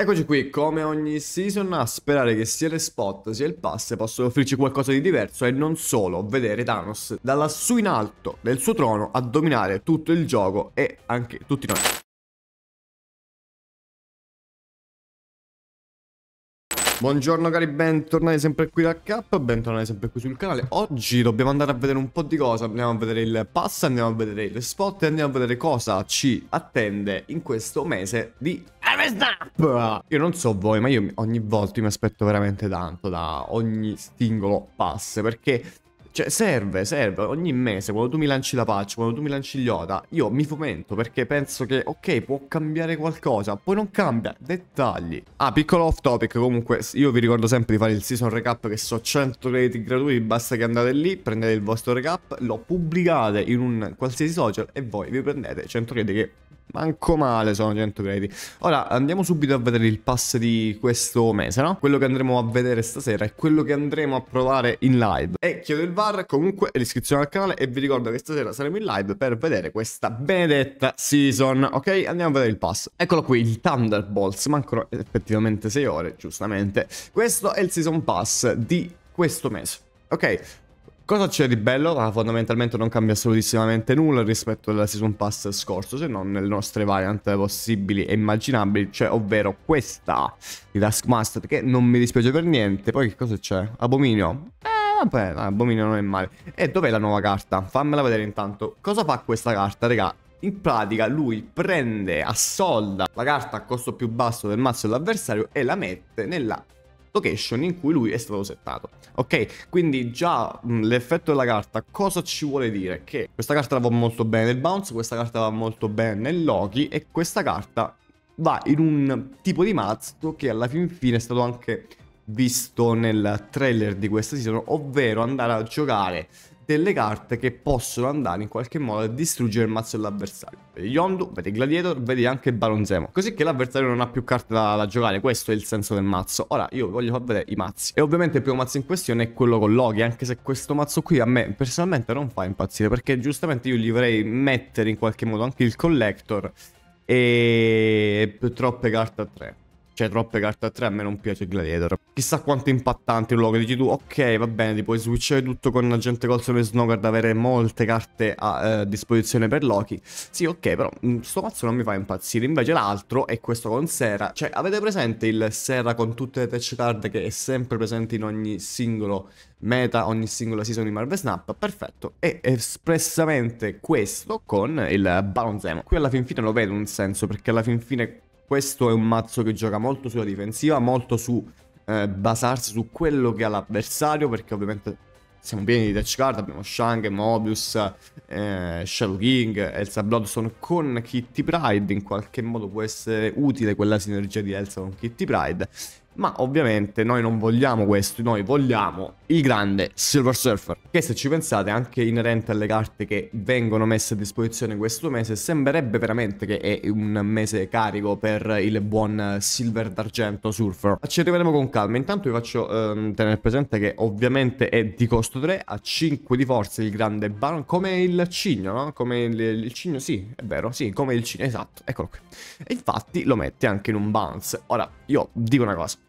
Eccoci qui, come ogni season, a sperare che sia le spot sia il pass possano offrirci qualcosa di diverso e non solo vedere Thanos da lassù in alto del suo trono a dominare tutto il gioco e anche tutti noi. Buongiorno cari, bentornati sempre qui da K, bentornati sempre qui sul canale Oggi dobbiamo andare a vedere un po' di cosa, andiamo a vedere il pass, andiamo a vedere le spot e andiamo a vedere cosa ci attende in questo mese di Verstappen! Io non so voi, ma io ogni volta mi aspetto veramente tanto da ogni singolo pass, perché... Cioè, serve, serve. Ogni mese, quando tu mi lanci la patch, quando tu mi lanci Yoda, io mi fomento perché penso che, ok, può cambiare qualcosa. Poi non cambia. Dettagli. Ah, piccolo off topic. Comunque, io vi ricordo sempre di fare il season recap che so 100 crediti gratuiti. Basta che andate lì, prendete il vostro recap, lo pubblicate in un qualsiasi social e voi vi prendete 100 crediti che Manco male sono 100 crediti. Ora andiamo subito a vedere il pass di questo mese, no? Quello che andremo a vedere stasera è quello che andremo a provare in live. E chiedo il VAR, comunque l'iscrizione al canale e vi ricordo che stasera saremo in live per vedere questa benedetta season, ok? Andiamo a vedere il pass. Eccolo qui, il Thunderbolts, mancano effettivamente 6 ore, giustamente. Questo è il season pass di questo mese. Ok, Cosa c'è di bello? Ah, fondamentalmente non cambia assolutissimamente nulla rispetto alla Season Pass scorso, se non nelle nostre variant possibili e immaginabili, cioè ovvero questa di Taskmaster, che non mi dispiace per niente. Poi che cosa c'è? Abominio? Eh, vabbè, Abominio non è male. E dov'è la nuova carta? Fammela vedere intanto. Cosa fa questa carta, raga? In pratica lui prende, a solda la carta a costo più basso del mazzo dell'avversario e la mette nella location in cui lui è stato settato. Ok, quindi già l'effetto della carta cosa ci vuole dire? Che questa carta va molto bene nel bounce, questa carta va molto bene nel Loki e questa carta va in un tipo di mazzo che alla fin fine è stato anche visto nel trailer di questa season, ovvero andare a giocare delle carte che possono andare in qualche modo a distruggere il mazzo dell'avversario. Vedi Yondu, vedi Gladiator, vedi anche Baron Zemo. Così che l'avversario non ha più carte da, da, giocare, questo è il senso del mazzo. Ora io voglio far vedere i mazzi. E ovviamente il primo mazzo in questione è quello con Loki, anche se questo mazzo qui a me personalmente non fa impazzire, perché giustamente io gli vorrei mettere in qualche modo anche il Collector e troppe carte a 3. C'è cioè, troppe carte a 3, a me non piace il Gladiator. Chissà quanto è impattante il luogo, dici tu, ok, va bene, ti puoi switchare tutto con Agente Colson e Snowguard, avere molte carte a eh, disposizione per Loki. Sì, ok, però mm, sto mazzo non mi fa impazzire. Invece l'altro è questo con Sera. Cioè, avete presente il Sera con tutte le touch card che è sempre presente in ogni singolo meta, ogni singola season di Marvel Snap? Perfetto. è espressamente questo con il Baron Zemo. Qui alla fin fine lo vedo un senso, perché alla fin fine questo è un mazzo che gioca molto sulla difensiva, molto su eh, basarsi su quello che ha l'avversario, perché ovviamente siamo pieni di touch card, abbiamo Shang, Mobius, eh, Shadow King, Elsa Bloodstone con Kitty Pride, in qualche modo può essere utile quella sinergia di Elsa con Kitty Pride ma ovviamente noi non vogliamo questo, noi vogliamo il grande Silver Surfer, che se ci pensate anche inerente alle carte che vengono messe a disposizione questo mese, sembrerebbe veramente che è un mese carico per il buon Silver d'Argento Surfer. Ma Ci arriveremo con calma, intanto vi faccio ehm, tenere presente che ovviamente è di costo 3, a 5 di forza il grande Baron, come il cigno, no? Come il, il cigno, sì, è vero, sì, come il cigno, esatto, eccolo qui. E infatti lo mette anche in un bounce. Ora, io dico una cosa.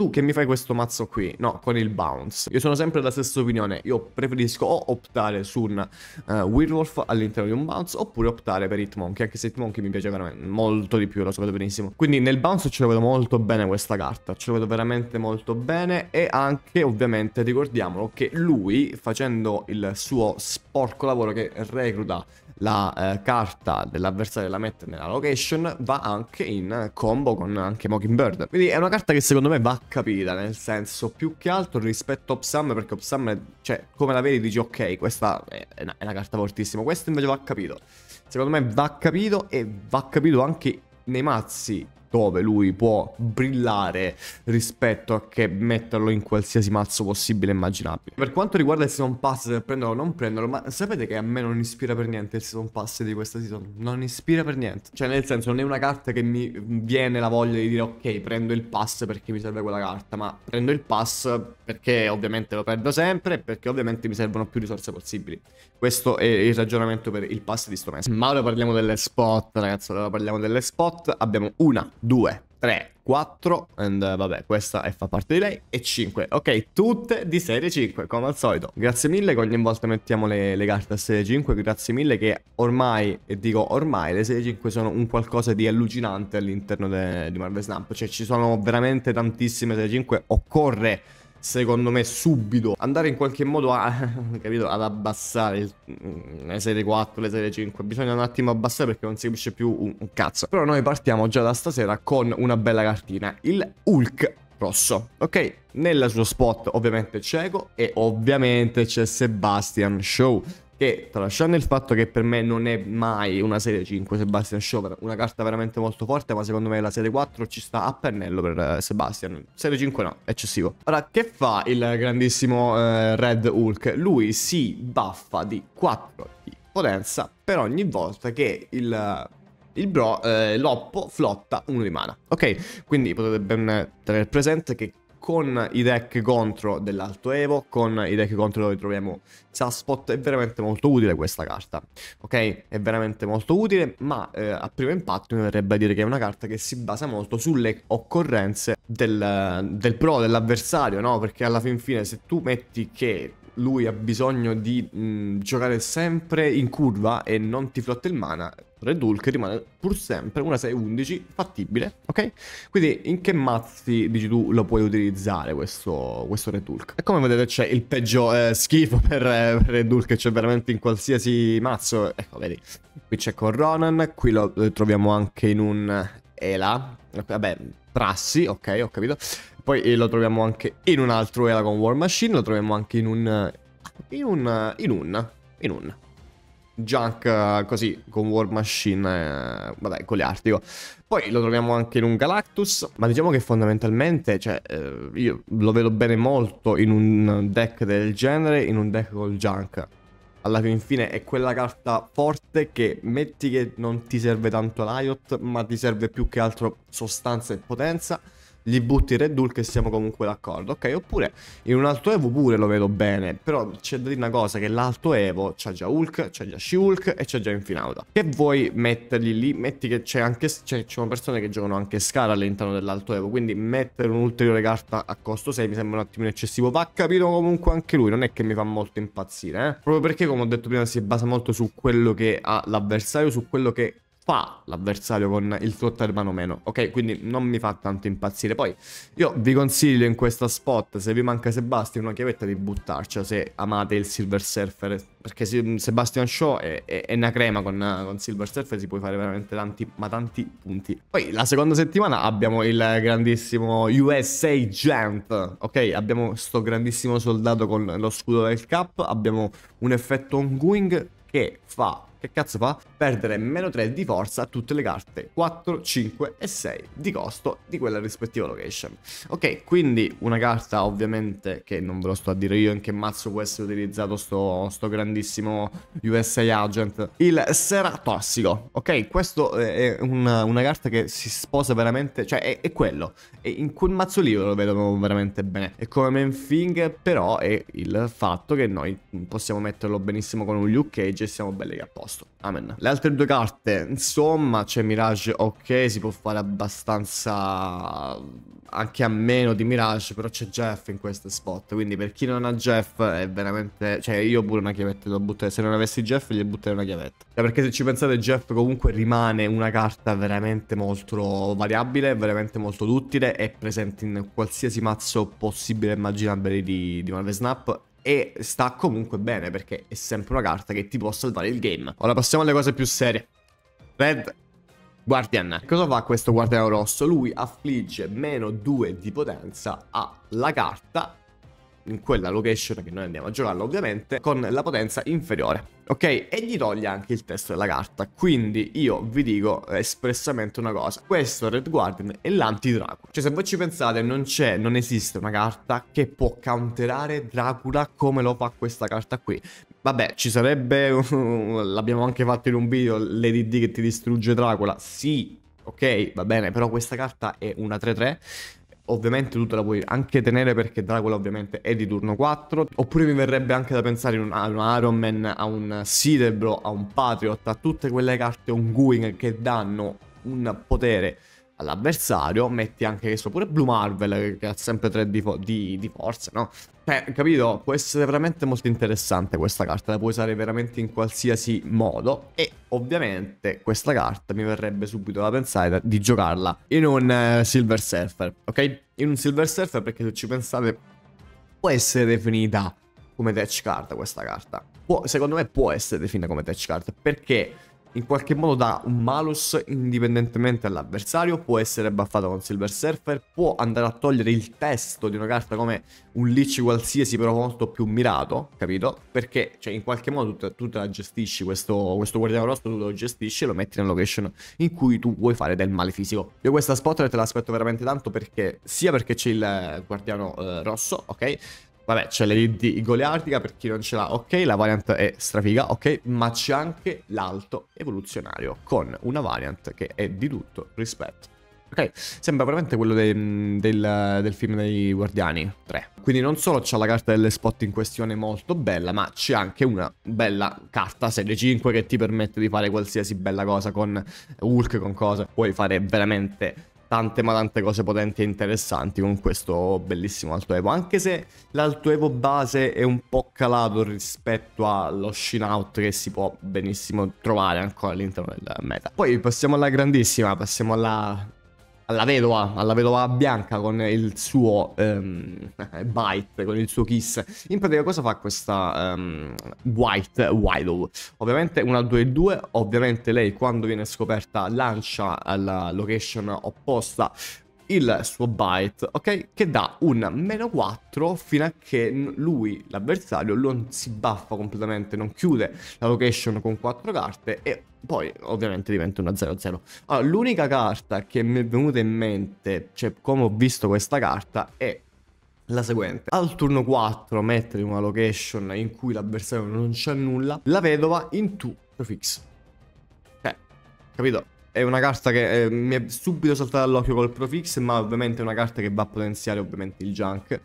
tu che mi fai questo mazzo qui? No, con il bounce. Io sono sempre della stessa opinione, io preferisco o optare su un uh, Werewolf all'interno di un bounce oppure optare per Hitmonkey, anche se Hitmonkey mi piace veramente molto di più, lo sapete benissimo. Quindi nel bounce ce la vedo molto bene questa carta, ce la vedo veramente molto bene e anche ovviamente ricordiamolo che lui facendo il suo sporco lavoro che recluta la eh, carta dell'avversario la mette nella location va anche in combo con anche Mockingbird quindi è una carta che secondo me va capita, nel senso, più che altro rispetto a Opsam, perché Opsam, cioè, come la vedi dici, ok, questa è una, è una carta fortissima, questo invece va capito. Secondo me va capito e va capito anche nei mazzi dove lui può brillare rispetto a che metterlo in qualsiasi mazzo possibile e immaginabile. Per quanto riguarda il season pass, se prenderlo o non prenderlo, ma sapete che a me non ispira per niente il season pass di questa season? Non ispira per niente. Cioè, nel senso, non è una carta che mi viene la voglia di dire ok, prendo il pass perché mi serve quella carta, ma prendo il pass perché ovviamente lo perdo sempre e perché ovviamente mi servono più risorse possibili. Questo è il ragionamento per il pass di sto mese. Ma ora parliamo delle spot, ragazzi, ora parliamo delle spot. Abbiamo una 2, 3, 4, and, uh, vabbè, questa è, fa parte di lei, e 5. Ok, tutte di serie 5, come al solito. Grazie mille che ogni volta mettiamo le, le carte a serie 5, grazie mille che ormai, e dico ormai, le serie 5 sono un qualcosa di allucinante all'interno di Marvel Snap. Cioè ci sono veramente tantissime serie 5, occorre secondo me, subito. Andare in qualche modo a, capito, ad abbassare il, mm, le serie 4, le serie 5. Bisogna un attimo abbassare perché non si capisce più un, un cazzo. Però noi partiamo già da stasera con una bella cartina. Il Hulk rosso. Ok, nel suo spot ovviamente c'è Ego e ovviamente c'è Sebastian Show che tralasciando il fatto che per me non è mai una serie 5 Sebastian Shaw, una carta veramente molto forte, ma secondo me la serie 4 ci sta a pennello per eh, Sebastian. Serie 5 no, eccessivo. Ora, che fa il grandissimo eh, Red Hulk? Lui si buffa di 4 di potenza per ogni volta che il il bro, eh, l'oppo, flotta, uno di mana. Ok, quindi potete ben tenere presente che con i deck contro dell'Alto Evo, con i deck contro dove troviamo Saspot, è veramente molto utile questa carta, ok? È veramente molto utile, ma eh, a primo impatto mi verrebbe a dire che è una carta che si basa molto sulle occorrenze del, del pro, dell'avversario, no? Perché alla fin fine se tu metti che lui ha bisogno di mh, mm, giocare sempre in curva e non ti flotta il mana, Red Hulk rimane pur sempre una 6-11 fattibile, ok? Quindi in che mazzi dici tu lo puoi utilizzare questo, questo Red Hulk? E come vedete c'è il peggio eh, schifo per, eh, Red Hulk, c'è cioè veramente in qualsiasi mazzo. Ecco, vedi, qui c'è con Ronan, qui lo, lo troviamo anche in un eh, Ela. Vabbè, Trassi, ok, ho capito. Poi eh, lo troviamo anche in un altro Eragon War Machine, lo troviamo anche in un... Eh, in un... Eh, in un... in un... Junk così con War Machine, eh, vabbè, goliardico. Oh. Poi lo troviamo anche in un Galactus, ma diciamo che fondamentalmente, cioè, eh, io lo vedo bene molto in un deck del genere, in un deck col Junk alla fin fine è quella carta forte che metti che non ti serve tanto l'Iot, ma ti serve più che altro sostanza e potenza gli butti Red Hulk e siamo comunque d'accordo, ok? Oppure in un alto Evo pure lo vedo bene, però c'è da dire una cosa, che l'alto Evo c'ha già Hulk, c'ha già She-Hulk e c'è già Infinauta. Che vuoi metterli lì? Metti che c'è anche, c'è, cioè, sono persone che giocano anche Scala all'interno dell'alto Evo, quindi mettere un'ulteriore carta a costo 6 mi sembra un attimo eccessivo, va capito comunque anche lui, non è che mi fa molto impazzire, eh? Proprio perché, come ho detto prima, si basa molto su quello che ha l'avversario, su quello che fa l'avversario con il suo termano meno. Ok, quindi non mi fa tanto impazzire. Poi io vi consiglio in questa spot, se vi manca Sebastian, una chiavetta di buttarci se amate il Silver Surfer. Perché mm, Sebastian Shaw è, è, è una crema con, eh, con, Silver Surfer, si può fare veramente tanti, ma tanti punti. Poi la seconda settimana abbiamo il grandissimo USA Gent. Ok, abbiamo sto grandissimo soldato con lo scudo del cap, abbiamo un effetto ongoing che fa che cazzo fa? Perdere meno 3 di forza a tutte le carte 4, 5 e 6 di costo di quella rispettiva location. Ok, quindi una carta ovviamente che non ve lo sto a dire io in che mazzo può essere utilizzato sto, sto grandissimo USA Agent. Il Sera Tossico, ok? Questo è una, una carta che si sposa veramente, cioè è, è, quello. E in quel mazzo lì lo vedono veramente bene. È come Manfing, però è il fatto che noi possiamo metterlo benissimo con un Luke Cage e siamo belli che apposta posto. Amen. Le altre due carte, insomma, c'è Mirage, ok, si può fare abbastanza anche a meno di Mirage, però c'è Jeff in questo spot, quindi per chi non ha Jeff è veramente... Cioè io pure una chiavetta devo buttare, se non avessi Jeff gli butterei una chiavetta. Cioè, perché se ci pensate Jeff comunque rimane una carta veramente molto variabile, veramente molto duttile, è presente in qualsiasi mazzo possibile e immaginabile di, di Marvel Snap e sta comunque bene perché è sempre una carta che ti può salvare il game. Ora passiamo alle cose più serie. Red Guardian. Cosa fa questo guardiano rosso? Lui affligge meno 2 di potenza alla carta in quella location che noi andiamo a giocarla ovviamente con la potenza inferiore. Ok? E gli toglie anche il testo della carta. Quindi io vi dico espressamente una cosa. Questo Red Guardian è l'anti-Dracula. Cioè se voi ci pensate non c'è, non esiste una carta che può counterare Dracula come lo fa questa carta qui. Vabbè, ci sarebbe, l'abbiamo anche fatto in un video, Lady che ti distrugge Dracula. Sì, ok, va bene, però questa carta è una 3-3 Ovviamente tu te la puoi anche tenere perché Dracula ovviamente è di turno 4. Oppure mi verrebbe anche da pensare a un, a un Iron Man, a un Cerebro, a un Patriot, a tutte quelle carte ongoing che danno un potere all'avversario, metti anche questo pure Blue Marvel che ha sempre 3 di, di, di, forza, no? Cioè, capito? Può essere veramente molto interessante questa carta, la puoi usare veramente in qualsiasi modo e ovviamente questa carta mi verrebbe subito da pensare di giocarla in un uh, Silver Surfer, ok? In un Silver Surfer perché se ci pensate può essere definita come touch card questa carta. Può, secondo me può essere definita come touch card perché in qualche modo dà un malus indipendentemente dall'avversario, può essere buffato con Silver Surfer, può andare a togliere il testo di una carta come un Lich qualsiasi però molto più mirato, capito? Perché cioè, in qualche modo tu, tu te la gestisci, questo, questo guardiano rosso tu lo gestisci e lo metti nella location in cui tu vuoi fare del male fisico. Io questa spotlight te l'aspetto veramente tanto perché sia perché c'è il guardiano eh, rosso, ok? Vabbè, c'è la lead di Goliardica per chi non ce l'ha, ok, la variant è strafiga, ok, ma c'è anche l'alto evoluzionario con una variant che è di tutto rispetto. Ok, sembra veramente quello de, del, del, film dei Guardiani 3. Quindi non solo c'è la carta delle spot in questione molto bella, ma c'è anche una bella carta serie 5 che ti permette di fare qualsiasi bella cosa con Hulk, con cose. Puoi fare veramente tante ma tante cose potenti e interessanti con questo bellissimo Alto Evo. Anche se l'Alto Evo base è un po' calato rispetto allo Out che si può benissimo trovare ancora all'interno del meta. Poi passiamo alla grandissima, passiamo alla alla vedova, alla vedova bianca con il suo um, bite, con il suo kiss. In pratica cosa fa questa um, White Widow? Ovviamente una 2-2, ovviamente lei quando viene scoperta lancia alla location opposta il suo bite, ok? Che dà un meno 4 fino a che lui, l'avversario, non si baffa completamente, non chiude la location con quattro carte e poi ovviamente diventa una 0-0. Allora, l'unica carta che mi è venuta in mente, cioè come ho visto questa carta, è la seguente. Al turno 4 mettere in una location in cui l'avversario non c'è nulla, la vedova in 2 prefix. Cioè, capito? È una carta che eh, mi è subito saltata all'occhio col prefix, ma ovviamente è una carta che va a potenziare ovviamente il junk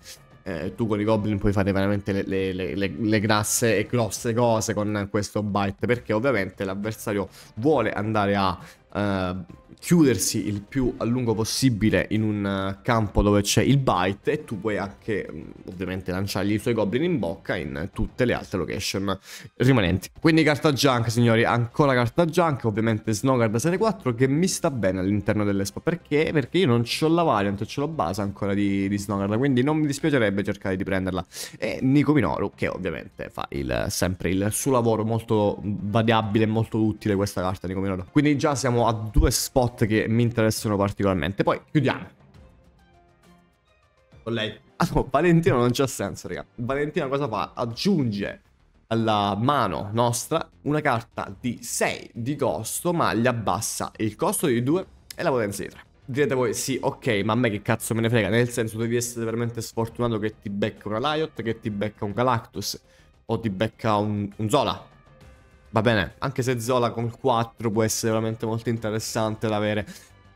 eh, tu con i goblin puoi fare veramente le, le, le, le, grasse e grosse cose con questo bite perché ovviamente l'avversario vuole andare a eh, chiudersi il più a lungo possibile in un eh, campo dove c'è il bite e tu puoi anche mm, ovviamente lanciargli i suoi goblin in bocca in tutte le altre location rimanenti. Quindi carta junk signori, ancora carta junk, ovviamente Snowguard serie 4 che mi sta bene all'interno dell'espo perché? Perché io non ho la variant, ce l'ho base ancora di, di Snowguard, quindi non mi dispiacerebbe cercare di prenderla. E Nico Minoru che ovviamente fa il, sempre il suo lavoro molto variabile, e molto utile questa carta Nico Minoru. Quindi già siamo a due spot slot che mi interessano particolarmente. Poi chiudiamo. Con lei. Ah no, Valentina non c'ha senso, raga. Valentina cosa fa? Aggiunge alla mano nostra una carta di 6 di costo, ma gli abbassa il costo di 2 e la potenza di 3. Direte voi, sì, ok, ma a me che cazzo me ne frega, nel senso devi essere veramente sfortunato che ti becca una Riot, che ti becca un Galactus, o ti becca un, un Zola, va bene, anche se Zola con 4 può essere veramente molto interessante da avere.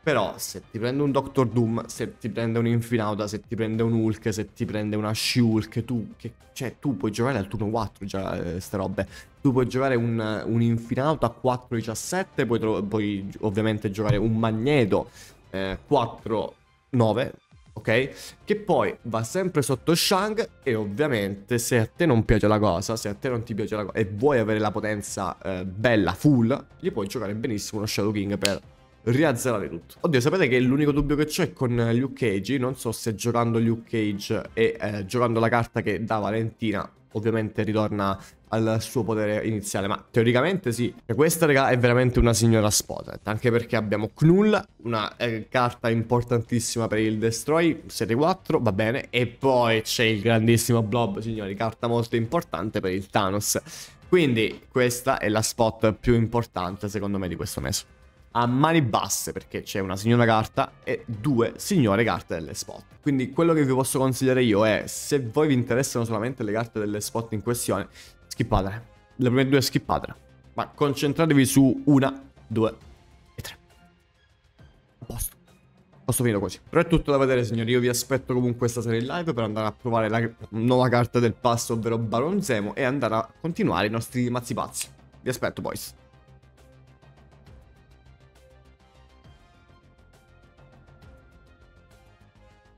Però se ti prende un Doctor Doom, se ti prende un Infinauta, se ti prende un Hulk, se ti prende una she tu, che, cioè, tu puoi giocare al turno 4 già eh, robe. Tu puoi giocare un, un Infinauta 4-17, puoi, puoi, ovviamente giocare un Magneto eh, 4-9, ok? Che poi va sempre sotto Shang e ovviamente se a te non piace la cosa, se a te non ti piace la cosa e vuoi avere la potenza eh, bella, full, gli puoi giocare benissimo uno Shadow King per riazzerare tutto. Oddio, sapete che l'unico dubbio che c'è con Luke Cage, non so se giocando Luke Cage e eh, giocando la carta che dà Valentina ovviamente ritorna al suo potere iniziale. Ma teoricamente sì. E cioè, questa, raga, è veramente una signora Spotted. Anche perché abbiamo Knull, una eh, carta importantissima per il Destroy, 7-4, va bene. E poi c'è il grandissimo Blob, signori, carta molto importante per il Thanos. Quindi questa è la spot più importante secondo me di questo mese a mani basse perché c'è una signora carta e due signore carte delle spot. Quindi quello che vi posso consigliare io è se voi vi interessano solamente le carte delle spot in questione, skippatele. Le prime due skippatele, ma concentratevi su una, due e tre. A posto. Posso finire così. Però è tutto da vedere signori, io vi aspetto comunque stasera in live per andare a provare la nuova carta del passo, ovvero Baron Zemo e andare a continuare i nostri mazzi pazzi. Vi aspetto boys.